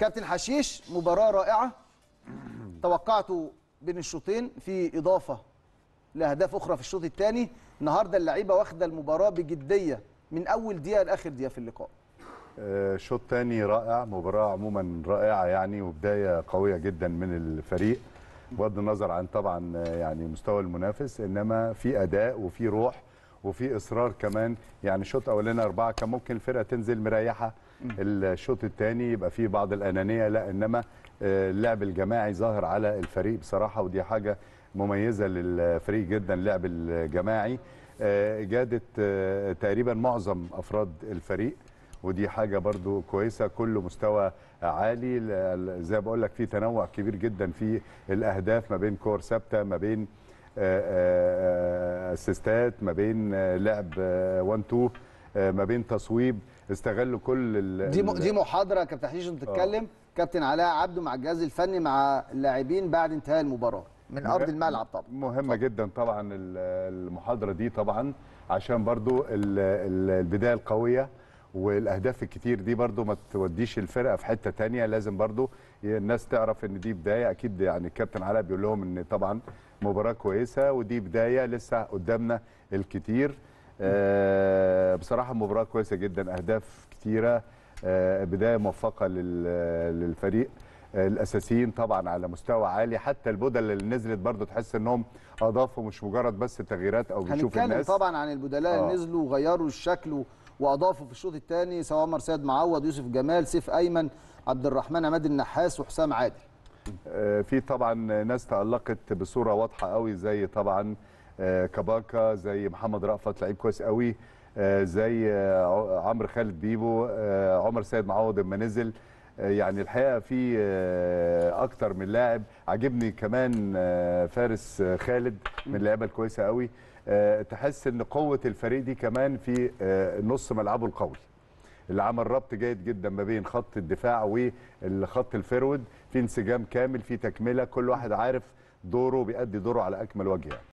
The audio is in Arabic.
كابتن حشيش مباراه رائعه توقعت بين الشوطين في اضافه لاهداف اخرى في الشوط الثاني النهارده اللعيبه واخده المباراه بجديه من اول دقيقه لاخر دقيقه في اللقاء آه، شوط ثاني رائع مباراه عموما رائعه يعني وبدايه قويه جدا من الفريق بغض النظر عن طبعا آه، يعني مستوى المنافس انما في اداء وفي روح وفي اصرار كمان يعني شوط اولاني اربعه كان ممكن الفرقه تنزل مريحه الشوط الثاني يبقى فيه بعض الانانيه لا انما آه، اللعب الجماعي ظاهر على الفريق بصراحه ودي حاجه مميزه للفريق جدا اللعب الجماعي آه، جادت آه، تقريبا معظم افراد الفريق ودي حاجه برضو كويسه كله مستوى عالي زي ما بقول لك في تنوع كبير جدا في الاهداف ما بين كور ثابته ما بين اسيستات آه، آه، آه، ما بين لعب 1 2 ما بين تصويب استغلوا كل الـ دي دي محاضره كابتن حشيش انت بتتكلم كابتن علاء عبده مع الجهاز الفني مع اللاعبين بعد انتهاء المباراه من ارض الملعب طبعا مهمه طبعا. جدا طبعا المحاضره دي طبعا عشان برضو البدايه القويه والاهداف الكتير دي برده ما توديش الفرقه في حته تانية لازم برده الناس تعرف ان دي بدايه اكيد يعني الكابتن علاء بيقول لهم ان طبعا مباراه كويسه ودي بدايه لسه قدامنا الكتير آه بصراحه مباراه كويسه جدا اهداف كتيره آه بدايه موفقه للفريق الاساسيين طبعا على مستوى عالي حتى البدل اللي نزلت برضه تحس انهم اضافوا مش مجرد بس تغييرات او بيشوف الناس هنتكلم طبعا عن البدلاء آه. اللي آه. نزلوا وغيروا الشكل واضافوا في الشوط الثاني سواء عمر سيد معوض يوسف جمال سيف ايمن عبد الرحمن عماد النحاس وحسام عادل آه، في طبعا ناس تالقت بصوره واضحه قوي زي طبعا آه، كاباكا زي محمد رأفت لعيب كويس قوي آه، زي عمرو خالد بيبو عمر سيد معوض لما نزل آه، يعني الحقيقه في آه، اكتر من لاعب عجبني كمان آه، فارس خالد من اللعيبه الكويسه قوي تحس ان قوه الفريق دي كمان في نص ملعبه القوي اللي عمل ربط جيد جدا ما بين خط الدفاع والخط الفرود في انسجام كامل في تكمله كل واحد عارف دوره بيأدي دوره على اكمل وجه يعني.